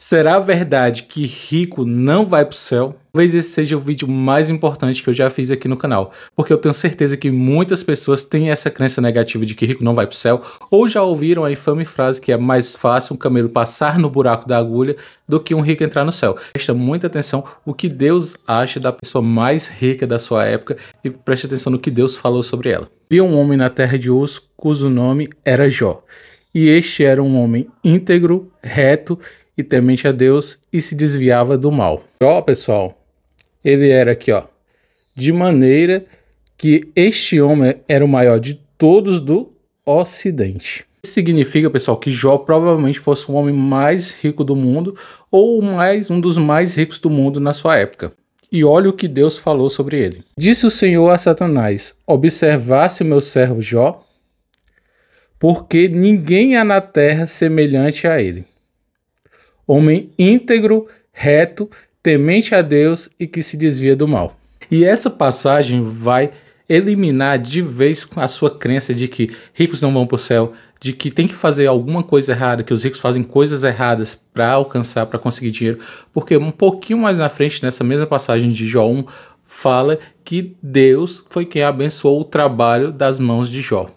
Será verdade que rico não vai pro céu? Talvez esse seja o vídeo mais importante que eu já fiz aqui no canal, porque eu tenho certeza que muitas pessoas têm essa crença negativa de que rico não vai pro céu, ou já ouviram a infame frase que é mais fácil um camelo passar no buraco da agulha do que um rico entrar no céu. Presta muita atenção o que Deus acha da pessoa mais rica da sua época e preste atenção no que Deus falou sobre ela. Vi um homem na terra de Uz cujo nome era Jó. E este era um homem íntegro, reto e temente a Deus e se desviava do mal. Ó, pessoal, ele era aqui, ó. De maneira que este homem era o maior de todos do Ocidente. Isso significa, pessoal, que Jó provavelmente fosse o homem mais rico do mundo ou mais um dos mais ricos do mundo na sua época. E olha o que Deus falou sobre ele. Disse o Senhor a Satanás: Observasse meu servo Jó, porque ninguém há na terra semelhante a ele. Homem íntegro, reto, temente a Deus e que se desvia do mal. E essa passagem vai eliminar de vez a sua crença de que ricos não vão para o céu, de que tem que fazer alguma coisa errada, que os ricos fazem coisas erradas para alcançar, para conseguir dinheiro, porque um pouquinho mais na frente, nessa mesma passagem de Jó 1, fala que Deus foi quem abençoou o trabalho das mãos de Jó.